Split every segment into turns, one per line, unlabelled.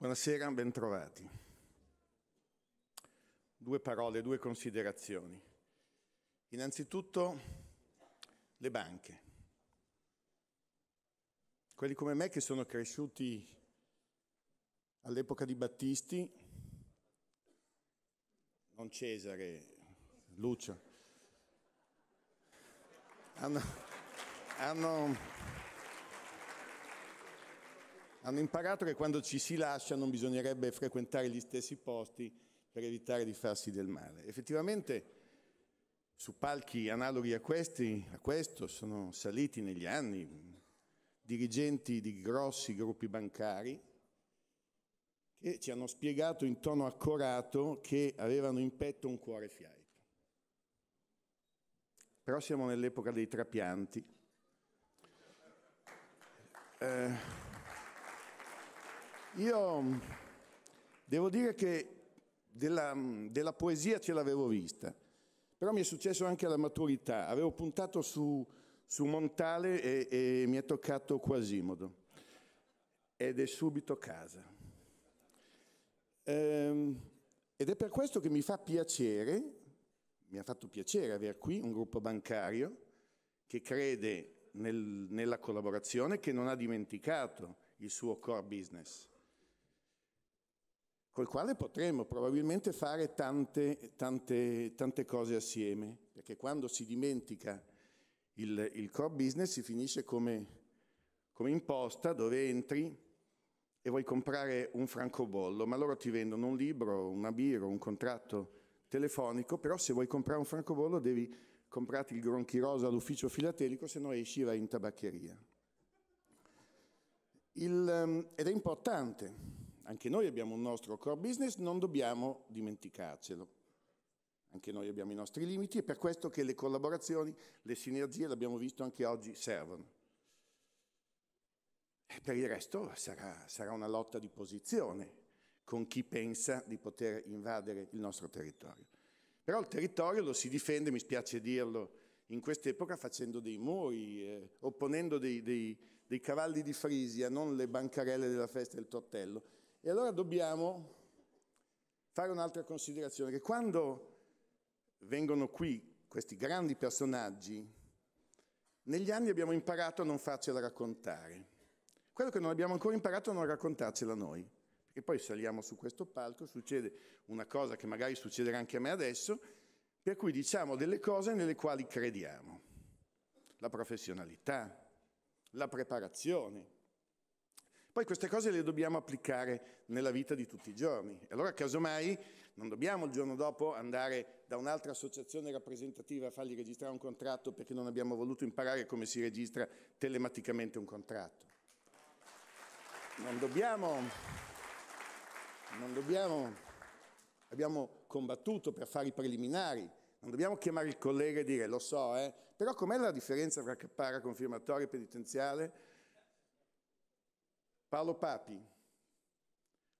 Buonasera, bentrovati. Due parole, due considerazioni. Innanzitutto le banche. Quelli come me che sono cresciuti all'epoca di Battisti, non Cesare, Lucio, hanno, hanno hanno imparato che quando ci si lascia non bisognerebbe frequentare gli stessi posti per evitare di farsi del male. Effettivamente su palchi analoghi a, questi, a questo sono saliti negli anni dirigenti di grossi gruppi bancari che ci hanno spiegato in tono accorato che avevano in petto un cuore fiato. Però siamo nell'epoca dei trapianti. Eh, io mm, devo dire che della, mm, della poesia ce l'avevo vista, però mi è successo anche alla maturità. Avevo puntato su, su Montale e, e mi è toccato Quasimodo ed è subito casa. Ehm, ed è per questo che mi fa piacere, mi ha fatto piacere avere qui un gruppo bancario che crede nel, nella collaborazione, che non ha dimenticato il suo core business col quale potremmo probabilmente fare tante, tante, tante cose assieme, perché quando si dimentica il, il core business si finisce come, come imposta dove entri e vuoi comprare un francobollo, ma loro ti vendono un libro, una birra, un contratto telefonico, però se vuoi comprare un francobollo devi comprarti il gronchirosa all'ufficio filatelico, se no esci e vai in tabaccheria. Il, ehm, ed è importante, anche noi abbiamo un nostro core business, non dobbiamo dimenticarcelo. Anche noi abbiamo i nostri limiti, e per questo che le collaborazioni, le sinergie, l'abbiamo visto anche oggi, servono. E per il resto sarà, sarà una lotta di posizione con chi pensa di poter invadere il nostro territorio. Però il territorio lo si difende, mi spiace dirlo, in quest'epoca facendo dei muri, eh, opponendo dei, dei, dei cavalli di Frisia, non le bancarelle della festa del tortello, e allora dobbiamo fare un'altra considerazione, che quando vengono qui questi grandi personaggi, negli anni abbiamo imparato a non farcela raccontare. Quello che non abbiamo ancora imparato è non raccontarcela noi, perché poi saliamo su questo palco, succede una cosa che magari succederà anche a me adesso, per cui diciamo delle cose nelle quali crediamo. La professionalità, la preparazione, poi queste cose le dobbiamo applicare nella vita di tutti i giorni. E allora casomai non dobbiamo il giorno dopo andare da un'altra associazione rappresentativa a fargli registrare un contratto perché non abbiamo voluto imparare come si registra telematicamente un contratto. Non dobbiamo, non dobbiamo, abbiamo combattuto per fare i preliminari, non dobbiamo chiamare il collega e dire lo so, eh, però com'è la differenza tra para confirmatorio e penitenziale? Paolo Papi,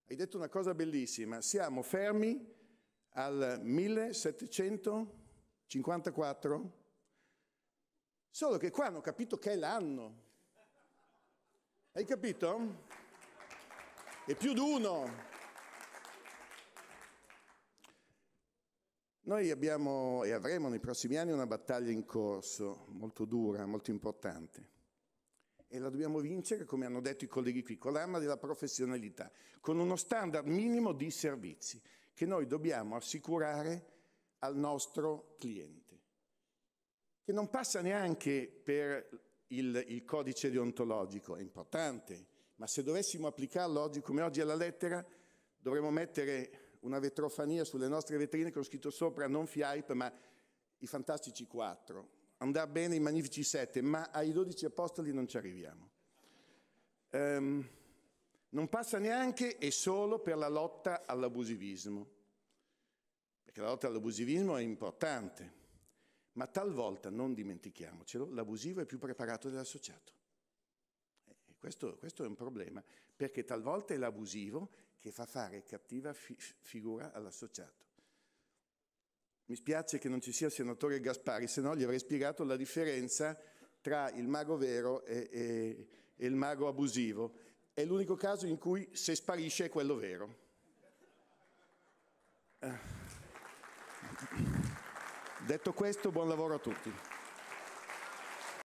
hai detto una cosa bellissima, siamo fermi al 1754, solo che qua hanno capito che è l'anno. Hai capito? E più di uno. Noi abbiamo e avremo nei prossimi anni una battaglia in corso, molto dura, molto importante e la dobbiamo vincere, come hanno detto i colleghi qui, con l'arma della professionalità, con uno standard minimo di servizi che noi dobbiamo assicurare al nostro cliente, che non passa neanche per il, il codice deontologico, è importante, ma se dovessimo applicarlo oggi come oggi alla lettera, dovremmo mettere una vetrofania sulle nostre vetrine con scritto sopra non FIAP ma i fantastici 4, andrà bene i Magnifici Sette, ma ai dodici Apostoli non ci arriviamo. Um, non passa neanche e solo per la lotta all'abusivismo, perché la lotta all'abusivismo è importante, ma talvolta, non dimentichiamocelo, l'abusivo è più preparato dell'associato. E eh, questo, questo è un problema, perché talvolta è l'abusivo che fa fare cattiva fi- figura all'associato. Mi spiace che non ci sia il senatore Gaspari, se no gli avrei spiegato la differenza tra il mago vero e, e, e il mago abusivo. È l'unico caso in cui se sparisce è quello vero. Eh. Detto questo, buon lavoro a tutti.